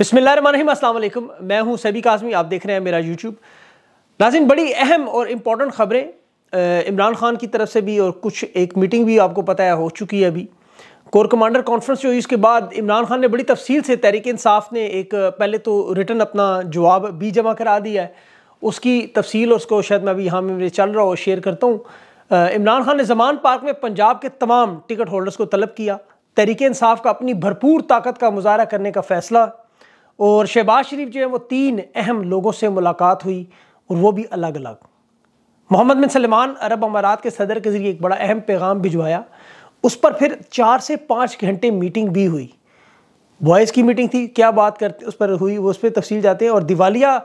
बिसमीम अल्लाम मैं हूं सभी काजमी आप देख रहे हैं मेरा यूट्यूब नाजिन बड़ी अहम और इम्पॉर्टेंट ख़बरें इमरान खान की तरफ से भी और कुछ एक मीटिंग भी आपको पता है हो चुकी है अभी कोर कमांडर कॉन्फ्रेंस जो उसके बाद इमरान खान ने बड़ी तफसील से तहरीक इंसाफ ने एक पहले तो रिटर्न अपना जवाब भी जमा करा दिया है उसकी तफसील उसको शायद मैं अभी यहाँ में चल रहा हूँ शेयर करता हूँ इमरान खान ने जमान पार्क में पंजाब के तमाम टिकट होल्डर्स को तलब किया तहरीक इंसाफ का अपनी भरपूर ताकत का मुजाहरा करने का फैसला और शहबाज शरीफ जो है वो तीन अहम लोगों से मुलाकात हुई और वो भी अलग अलग मोहम्मद बिन सलमान अरब अमारात के सदर के ज़रिए एक बड़ा अहम पैगाम भिजवाया उस पर फिर चार से पाँच घंटे मीटिंग भी हुई बॉयज़ की मीटिंग थी क्या बात करते उस पर हुई वो उस पर तफसील जाते हैं और दिवालिया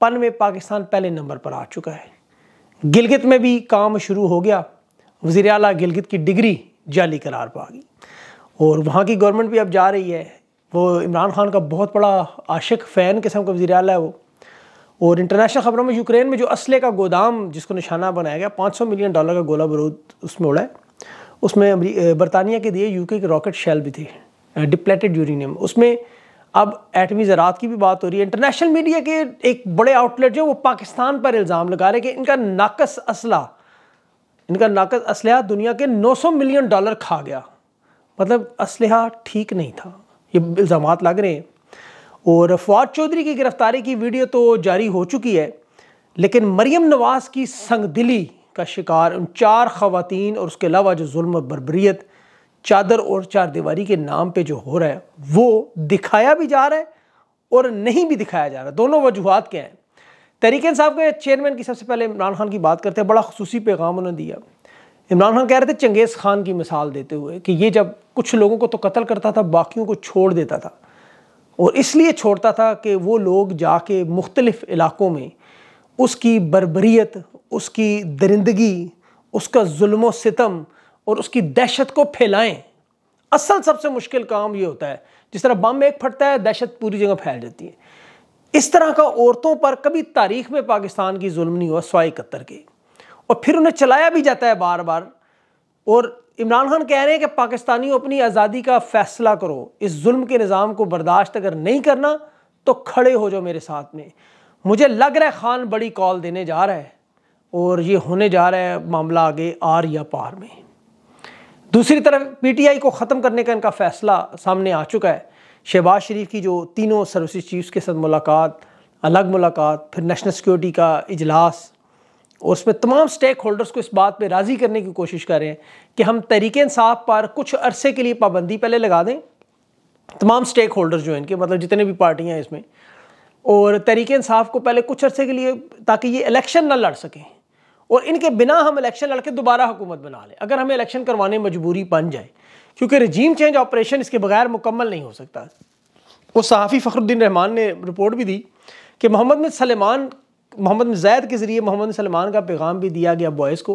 पन में पाकिस्तान पहले नंबर पर आ चुका है गिलगित में भी काम शुरू हो गया वजीर अला गिलगित की डिग्री जाली करार पा गई और वहाँ की गवर्नमेंट भी अब जा रही है वो इमरान खान का बहुत बड़ा आशिक फ़ैन किस्म का वजी अल है वो और इंटरनेशनल ख़बरों में यूक्रेन में जो असले का गोदाम जिसको निशाना बनाया गया 500 मिलियन डॉलर का गोला बरूद उसमें उड़ा है उसमें बरतानिया के दिए यूके के रॉकेट शैल भी थे डिप्लेटेड यूरेनियम उसमें अब एटमी ज़रात की भी बात हो रही है इंटरनेशनल मीडिया के एक बड़े आउटलेट जो वो पाकिस्तान पर इल्ज़ाम लगा रहे कि इनका नाकस असला इनका नाकस असलह दुनिया के 900 मिलियन डॉलर खा गया मतलब असलह ठीक नहीं था ये इल्ज़ाम लग रहे हैं और फवाद चौधरी की गिरफ्तारी की वीडियो तो जारी हो चुकी है लेकिन मरियम नवाज़ की संगदिली का शिकार उन चार खातन और उसके अलावा जो जुल्म बरबरीत चादर और चार दीवारी के नाम पे जो हो रहा है वो दिखाया भी जा रहा है और नहीं भी दिखाया जा रहा है दोनों वजूहत क्या हैं तहरीक साहब के चेयरमैन की सबसे पहले इमरान खान की बात करते हैं बड़ा खसूसी पैगाम उन्होंने दिया इमरान खान कह रहे थे चंगेज़ खान की मिसाल देते हुए कि ये जब कुछ लोगों को तो कत्ल करता था बाकियों को छोड़ देता था और इसलिए छोड़ता था कि वो लोग जाके मुख्तलिफ़ इलाक़ों में उसकी बरबरीत उसकी दरिंदगी उसका जुल्म सितम और उसकी दहशत को फैलाएं असल सबसे मुश्किल काम ये होता है जिस तरह बम एक फटता है दहशत पूरी जगह फैल जाती है इस तरह का औरतों पर कभी तारीख में पाकिस्तान की जुल्म नहीं हुआ सवाई कत्तर के और फिर उन्हें चलाया भी जाता है बार बार और इमरान खान कह रहे हैं कि पाकिस्तानियों अपनी आज़ादी का फ़ैसला करो इस जुल्म के निज़ाम को बर्दाश्त अगर नहीं करना तो खड़े हो जाओ मेरे साथ में मुझे लग रहा है खान बड़ी कॉल देने जा रहा है और ये होने जा रहा है मामला आगे आर या पार में दूसरी तरफ पीटीआई को ख़त्म करने का इनका फ़ैसला सामने आ चुका है शहबाज शरीफ की जो तीनों सर्विस चीफ्स के साथ मुलाकात अलग मुलाकात फिर नेशनल सिक्योरिटी का इजलास और उसमें तमाम स्टेक होल्डर्स को इस बात पे राज़ी करने की कोशिश कर रहे हैं कि हम तरीके इंसाफ पर कुछ अरसे के लिए पाबंदी पहले लगा दें तमाम स्टेक होल्डर्स जो हैं इनके मतलब जितने भी पार्टियाँ हैं इसमें और तरीके इंसाफ को पहले कुछ अरसे के लिए ताकि ये इलेक्शन ना लड़ सकें और इनके बिना हम इलेक्शन लड़के दोबारा हुकूमत बना लें अगर हमें इलेक्शन करवाने मजबूरी बन जाए क्योंकि रजीम चेंज ऑपरेशन इसके बगैर मुकम्मल नहीं हो सकता वो सहाफ़ी फ़खरुद्दीन रहमान ने रिपोर्ट भी दी कि मोहम्मद बिन सलेमान मोहम्मद जैद के ज़रिए मोहम्मद सलमान का पैगाम भी दिया गया बॉयज़ को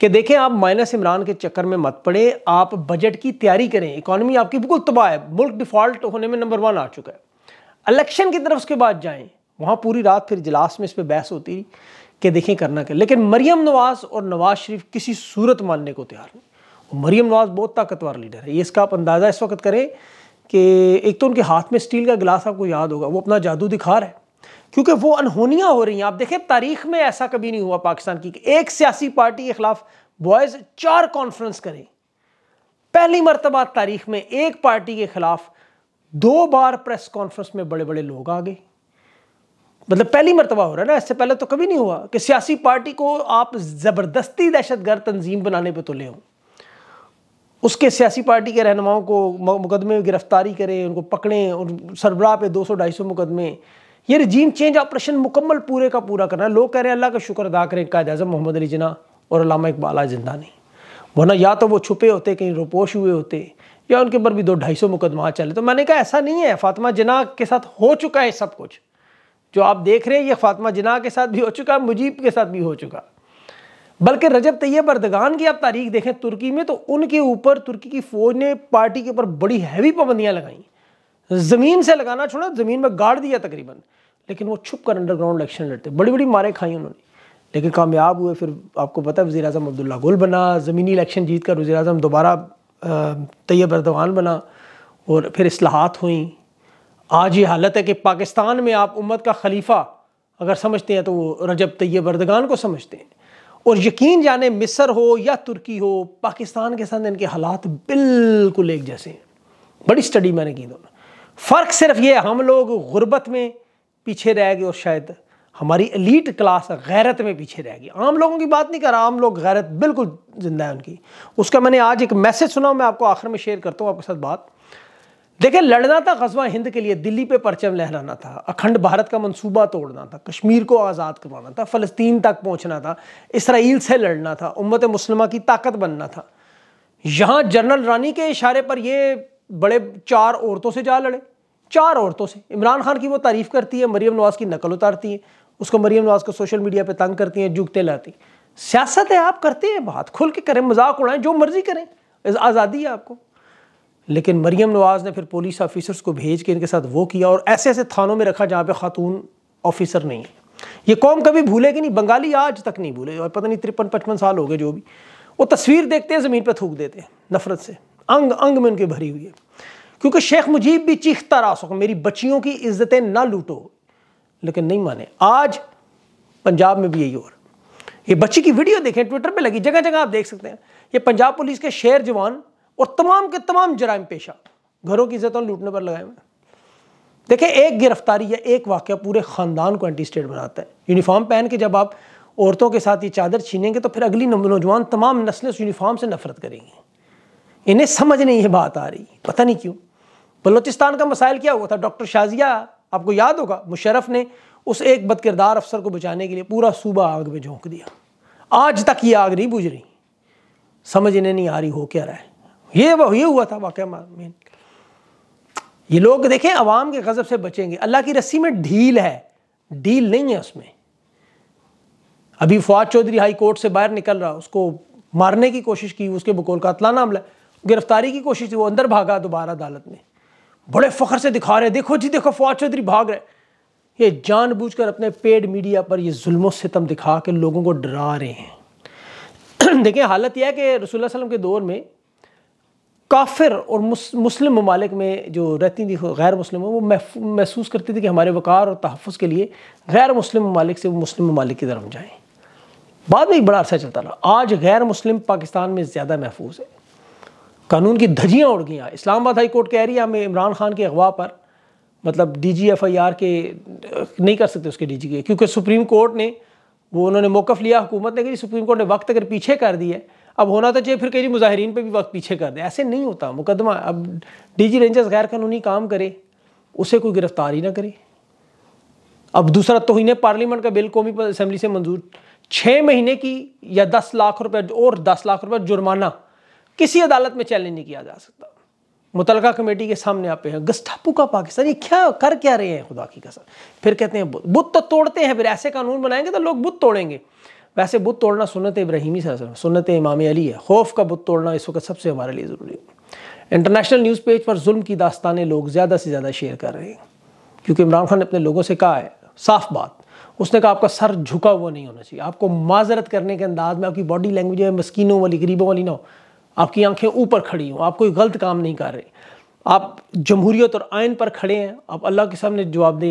कि देखें आप माइनस इमरान के चक्कर में मत पड़े आप बजट की तैयारी करें इकानमी आपकी बिल्कुल तबाह है मुल्क डिफ़ॉल्ट होने में नंबर वन आ चुका है अलेक्शन की तरफ उसके बाद जाएँ वहाँ पूरी रात फिर इजलास में इस पर बहस होती रही कि देखें करना क्या लेकिन मरीम नवाज़ और नवाज़ शरीफ किसी सूरत मानने को तैयार नहीं मरीम नवाज़ बहुत ताकतवर लीडर है ये इसका आप अंदाज़ा इस वक्त करें कि एक तो उनके हाथ में स्टील का गिलास आपको याद होगा वो अपना जादू दिखा रहा है क्योंकि वो अनहोनियाँ हो रही हैं आप देखें तारीख में ऐसा कभी नहीं हुआ पाकिस्तान की एक सियासी पार्टी के खिलाफ बॉयज़ चार कॉन्फ्रेंस करें पहली मरतबा तारीख में एक पार्टी के खिलाफ दो बार प्रेस कॉन्फ्रेंस में बड़े बड़े लोग आ गए मतलब पहली मरतबा हो रहा है ना इससे पहले तो कभी नहीं हुआ कि सियासी पार्टी को आप ज़बरदस्ती दहशतगर्द तंजीम बनाने पर तो ले हों उसके सियासी पार्टी के रहनुमाओं को मुकदमे में गिरफ्तारी करें उनको पकड़ें और सरबराह पे 200 250 मुकदमे ये रजीम चेंज ऑपरेशन मुकम्मल पूरे का पूरा करना है लोग कह रहे हैं अल्लाह का शुक्र अदा करें कायद अजम मोहम्मद अली जना और अलामा इकबाल जिंदा नहीं वरना या तो वो छुपे होते कहीं रोपोश हुए होते या उनके ऊपर भी दो ढाई सौ मुकदमा चले तो मैंने कहा ऐसा नहीं है फातिमा जना के साथ हो चुका है सब कुछ जो आप देख रहे हैं ये फातिमा जना के साथ भी हो चुका है मुजीब के साथ भी हो चुका बल्कि रजब तैयब अर्दगान की आप तारीख देखें तुर्की में तो उनके ऊपर तुर्की की फ़ौज ने पार्टी के ऊपर बड़ी हैवी पाबंदियाँ लगाईं ज़मीन से लगाना छोड़ा ज़मीन में गाड़ दिया तकरीबन लेकिन वो छुप कर अंडरग्राउंड इलेक्शन लड़ते बड़ी बड़ी मारें खाई उन्होंने लेकिन कामयाब हुए फिर आपको पता है वजी अजम अब्दुल्ला गुल बना ज़मीनी इलेक्शन जीत कर वजी अजम दोबारा तैयब अरदवान बना और फिर असलाहत हुई आज ये हालत है कि पाकिस्तान में आप उम्मत का खलीफा अगर समझते हैं तो वो रजब तैयब अरदगान को समझते हैं और यकीन जाने मिस्र हो या तुर्की हो पाकिस्तान के साथ इनके हालात बिल्कुल एक जैसे हैं बड़ी स्टडी मैंने की दोनों फ़र्क सिर्फ ये हम लोग गुर्बत में पीछे रह गए और शायद हमारी अलीट क्लास गैरत में पीछे रह गई आम लोगों की बात नहीं कर रहा आम लोग गैरत बिल्कुल ज़िंदा है उनकी उसका मैंने आज एक मैसेज सुना मैं आपको आखिर में शेयर करता हूँ आपके साथ बात देखिए लड़ना था गजवा हिंद के लिए दिल्ली पे परचम लहराना था अखंड भारत का मंसूबा तोड़ना था कश्मीर को आज़ाद करवाना था फ़लस्तीन तक पहुँचना था इसराइल से लड़ना था उम्मत मुसलमा की ताकत बनना था यहाँ जनरल रानी के इशारे पर ये बड़े चार औरतों से जा लड़े चार औरतों से इमरान खान की वो तारीफ़ करती है मरीम नवाज़ की नकल उतारती है उसको मरीम नवाज़ को सोशल मीडिया पर तंग करती हैं जुगते लाती सियासत है आप करते हैं बात खुल के करें मजाक उड़ाएं जो मर्ज़ी करें आज़ादी है आपको लेकिन मरीम नवाज़ ने फिर पुलिस ऑफिसर्स को भेज के इनके साथ वो किया और ऐसे ऐसे थानों में रखा जहाँ पे खातून ऑफिसर नहीं है ये कौम कभी भूलेगी नहीं बंगाली आज तक नहीं भूले और पता नहीं तिरपन पचपन साल हो गए जो भी वो तस्वीर देखते हैं ज़मीन पर थूक देते हैं नफरत से अंग अंग में उनकी भरी हुई है क्योंकि शेख मुजीब भी चीखता रहा सको मेरी बच्चियों की इज्जतें ना लूटो लेकिन नहीं माने आज पंजाब में भी यही और ये बच्ची की वीडियो देखें ट्विटर पे लगी जगह जगह आप देख सकते हैं ये पंजाब पुलिस के शेर जवान और तमाम के तमाम जराइम पेशा घरों की इज्जतों लूटने पर लगाए हुए देखें एक गिरफ्तारी या एक वाक्य पूरे ख़ानदान को एंटी स्टेट बनाता है यूनिफॉर्म पहन के जब आप औरतों के साथ ये चादर छीनेंगे तो फिर अगली नौजवान तमाम नस्लें उस यूनिफॉर्म से नफरत करेंगी इन्हें समझ नहीं ये बात आ रही पता नहीं क्यों बलोचिस्तान का मसाइल क्या हुआ था डॉक्टर शाजिया आपको याद होगा मुशरफ ने उस एक बदकिरदार अफसर को बचाने के लिए पूरा सूबा आग में झोंक दिया आज तक ये आग नहीं बुझ रही समझ इन्हें नहीं आ रही हो क्या रहा है ये ये हुआ था वाक़ मेन ये लोग देखें अवाम के गज़ब से बचेंगे अल्लाह की रस्सी में ढील है ढील नहीं है उसमें अभी फवाद चौधरी हाई कोर्ट से बाहर निकल रहा उसको मारने की कोशिश की उसके बकोल का अतला नाम गिरफ्तारी की कोशिश थी वो अंदर भागा दोबारा अदालत में बड़े फ़ख्र से दिखा रहे देखो जी देखो फवाद चौधरी भाग रहे ये जानबूझकर अपने पेड मीडिया पर ये जुल्म सितम दिखा के लोगों को डरा रहे हैं देखिए हालत यह है कि रसोल्ला सल्लम के दौर में काफिर और मुस्लिम ममालिक में जो रहती थी गैर मुस्लिम वो महसूस करती थी कि हमारे वक़ार और तहफ़ के लिए गैर मुस्लिम ममालिक से वो मुस्लिम ममालिक की तरफ जाएँ बाद में एक बड़ा अरसा चलता रहा आज गैर मुस्लिम पाकिस्तान में ज़्यादा महफूज है कानून की धजियाँ उड़ गई इस्लामाबाद हाई कोर्ट कह रही है हमें इमरान खान के अगवा पर मतलब D G F I R के नहीं कर सकते उसके डी जी के क्योंकि सुप्रीम कोर्ट ने वो उन्होंने मौकफ लिया हुकूमत ने कि सुप्रीम कोर्ट ने वक्त अगर पीछे कर दिया अब होना तो चाहिए फिर कहीं मुजाहरीन पर भी वक्त पीछे कर दें ऐसे नहीं होता मुकदमा अब डी जी रेंजर्स गैर कानूनी काम करे उसे कोई गिरफ्तार ही ना करे अब दूसरा तो तोहन पार्लियामेंट का बिल कौमी असम्बली से मंजूर छः महीने की या दस लाख रुपये और दस लाख रुपये जुर्माना किसी अदालत में चैलेंज नहीं किया जा सकता मुतलका कमेटी के सामने आप हैं गस्टापू का पाकिस्तान ये क्या कर क्या रहे हैं खुदा की कसम फिर कहते हैं बुत तो तोड़ते हैं फिर ऐसे कानून बनाएंगे तो लोग बुत तोड़ेंगे वैसे बुत तोड़ना सुनत इब्राहिमी सर सुनत इमाम अली है खौफ का बुत तोड़ना इस वक्त सबसे हमारे लिए ज़रूरी है इंटरनेशनल न्यूज़ पेज पर जुल्म की दास्तानें लोग ज़्यादा से ज़्यादा शेयर कर रहे हैं क्योंकि इमरान खान ने अपने लोगों से कहा है साफ बात उसने कहा आपका सर झुका हुआ नहीं होना चाहिए आपको माजरत करने के अंदाज में आपकी बॉडी लैंग्वेज है मस्किनों वाली गरीबों वाली ना हो आपकी आंखें ऊपर खड़ी हों आप कोई गलत काम नहीं कर रहे आप जमहूरीत और आयन पर खड़े हैं आप अल्लाह के सामने जवाब दे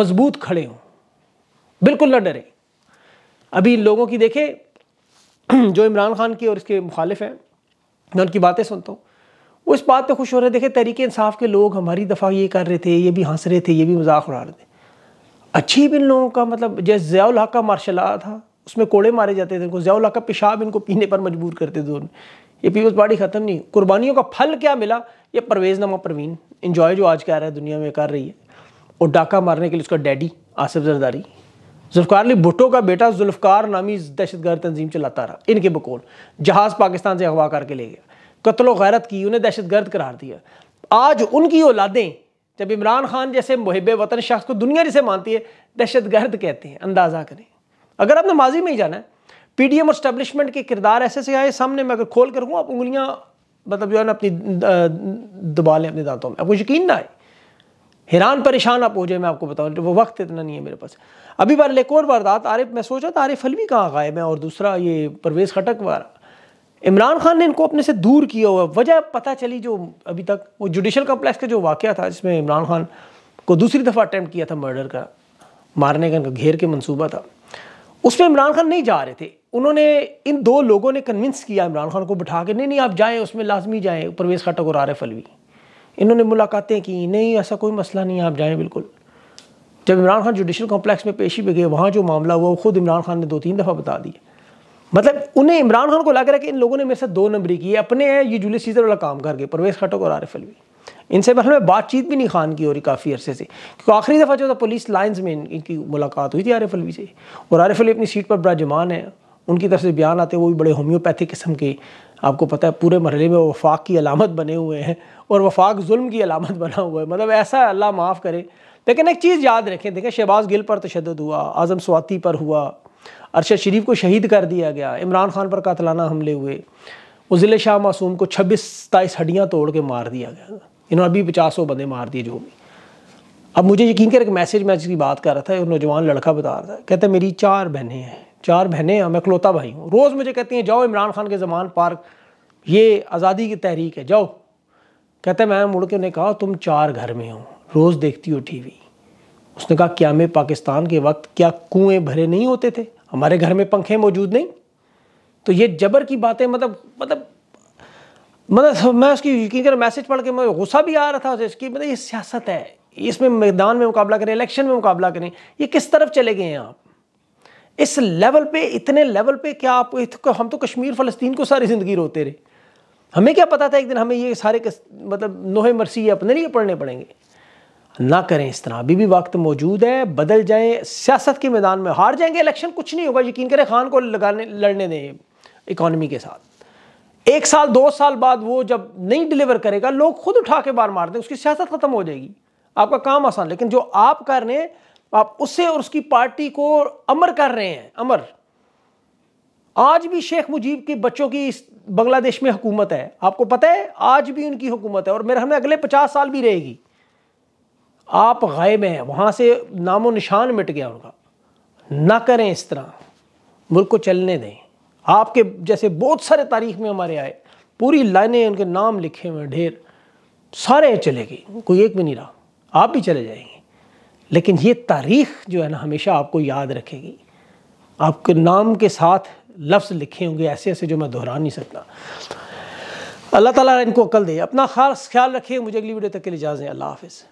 मजबूत खड़े हों बिल्कुल ना डरे अभी लोगों की देखे जो इमरान खान की और इसके मुखालिफ हैं मैं उनकी बातें सुनता हूँ वो इस बात पे खुश हो रहे देखे तरीके इंसाफ के लोग हमारी दफ़ा ये कर रहे थे ये भी हंस रहे थे ये भी मजाक उड़ा रहे थे अच्छी भी इन लोगों का मतलब जैसे जयाल्हा हक का मार्शल आर्ट था उसमें कोड़े मारे जाते थे उनको ज़ियाल हक का पेशाब इनको पीने पर मजबूर करते थे उन्हें ये पीपल्स पार्टी ख़त्म नहीं कुर्बानियों का फल क्या मिला ये परवेज़ नमा परवीन इंजॉय जो आज कह रहा है दुनिया में कर रही है और डाका मारने के लिए उसका डैडी आसिफ जरदारी जुल्फ़ार अली भुट्टो का बेटा जुल्फकार नामी दहशत गर्द तंजीम चलाता रहा इनके बकौल जहाज़ पाकिस्तान से अगवा करके ले गया कत्लो गैरत की उन्हें दहशत गर्द करार दिया आज उनकी औलादें जब इमरान खान जैसे मुहब वतन शख्स को दुनिया जिसे मानती है दहशत गर्द कहते हैं अंदाज़ा करें अगर आपने माजी में ही जाना है पीडीएम और स्टेब्लिशमेंट के किरदार ऐसे से आए सामने मैं अगर खोल कर रखूँ आप उंगलियाँ मतलब जो है ना अपनी दबा लें अपने दांतों में आपको यकीन ना आए हैरान परेशान आप हो जाए मैं आपको बताऊँ वो वक्त इतना नहीं है मेरे पास अभी बार एक और वारदात आरिफ मैं सोचा था आरिफ अलवी कहाँ गायब है और दूसरा ये परवेज़ खटक वाला इमरान खान ने इनको अपने से दूर किया हुआ वजह पता चली जो अभी तक वो जुडिशल कम्प्लेक्स का जो वाक़ था जिसमें इमरान खान को दूसरी दफ़ा अटैम्प्ट किया था मर्डर का मारने का इनका घेर के मनसूबा था उसमें इमरान खान नहीं जा रहे थे उन्होंने इन दो लोगों ने कन्विंस किया इमरान खान को बिठा के नहीं नहीं आप जाएँ उसमें लाजमी जाएँ परवेज़ खाटक और आरफ अलवी इन्होंने मुलाकातें की नहीं ऐसा कोई मसला नहीं आप जाएँ बिल्कुल जब इमरान खान जुडिशल कॉम्प्लेक्स में पेशी पर गए वहाँ जो मामला हुआ वो खुद इमरान खान ने दो तीन दफ़ा बता दिया मतलब उन्हें इमरान खान को लग रहा है कि इन लोगों ने मेरे साथ दो नंबरी की है अपने हैं ये जूलियस सीजर वाला काम करके परवेज़ खटक और आरिफ अलवी इनसे मतलब में बातचीत भी नहीं खान की हो रही काफ़ी अरसे से क्योंकि आखिरी दफ़ा जो था पुलिस लाइन्स में इनकी मुलाकात हुई थी एफ अलवी से और आरफ अली अपनी सीट पर बड़ा जमान है उनकी तरफ से बयान आते हैं वो भी बड़े होम्योपैथिक किस्म के आपको पता है पूरे मरहले में वफाक की अलामत बने हुए हैं और वफाक जुल्म की अलामत बना हुआ है मतलब ऐसा अल्लाह माफ़ करे लेकिन एक चीज़ याद रखें देखें शहबाज गिल पर तशद हुआ आज़म स्वाति पर हुआ अरशद शरीफ को शहीद कर दिया गया इमरान खान पर कातलाना हमले हुए उजिल शाह मासूम को छब्बीस सताईस हड्डियाँ तोड़ के मार दिया गया इन्होंने अभी पचासों बंदे मार दिए जो भी अब मुझे यकीन कर एक मैसेज मैच की बात कर रहा था एक नौजवान लड़का बता रहा था कहते मेरी चार बहनें हैं चार बहनें हैं मैं इकलौता भाई हूँ रोज़ मुझे कहती हैं जाओ इमरान खान के जमान पार्क ये आज़ादी की तहरीक है जाओ कहते मैं मुड़ के उन्हें कहा तुम चार घर में हो रोज़ देखती हो टीवी उसने कहा क्या मैं पाकिस्तान के वक्त क्या कुएं भरे नहीं होते थे हमारे घर में पंखे मौजूद नहीं तो ये जबर की बातें मतलब मतलब मतलब मैं उसकी यकीन कर मैसेज पढ़ के मैं गुस्सा भी आ रहा था इसकी मतलब ये सियासत है इसमें मैदान में मुकाबला करें इलेक्शन में मुकाबला करें ये किस तरफ चले गए हैं आप इस लेवल पे इतने लेवल पे क्या आप हम तो कश्मीर फ़लस्तीन को सारी ज़िंदगी रोते रहे हमें क्या पता था एक दिन हमें ये सारे कस, मतलब नोहे मरसी ये अपने लिए पढ़ने पड़ेंगे ना करें इस तरह अभी भी वक्त मौजूद है बदल जाएं सियासत के मैदान में हार जाएंगे इलेक्शन कुछ नहीं होगा यकीन करें खान को लगाने लड़ने दें इकॉनमी के साथ एक साल दो साल बाद वो जब नहीं डिलीवर करेगा लोग खुद उठा के बार मार दें उसकी सियासत ख़त्म हो जाएगी आपका काम आसान लेकिन जो आप कर रहे हैं आप उसे और उसकी पार्टी को अमर कर रहे हैं अमर आज भी शेख मुजीब के बच्चों की इस बांग्लादेश में हुकूमत है आपको पता है आज भी उनकी हुकूमत है और मेरे हमें अगले पचास साल भी रहेगी आप गायब हैं वहाँ से नामो निशान मिट गया उनका ना करें इस तरह मुल्क को चलने दें आपके जैसे बहुत सारे तारीख में हमारे आए पूरी लाइनें उनके नाम लिखे हुए ढेर सारे चले गए कोई एक भी नहीं रहा आप भी चले जाएंगे लेकिन ये तारीख जो है ना हमेशा आपको याद रखेगी आपके नाम के साथ लफ्ज़ लिखे होंगे ऐसे ऐसे जो मैं दोहरा नहीं सकता अल्लाह ताला इनको अकल दे अपना खास ख्याल रखिए मुझे अगली वीडियो तक के लिए इजाज़ें अल्लाह हाफिज़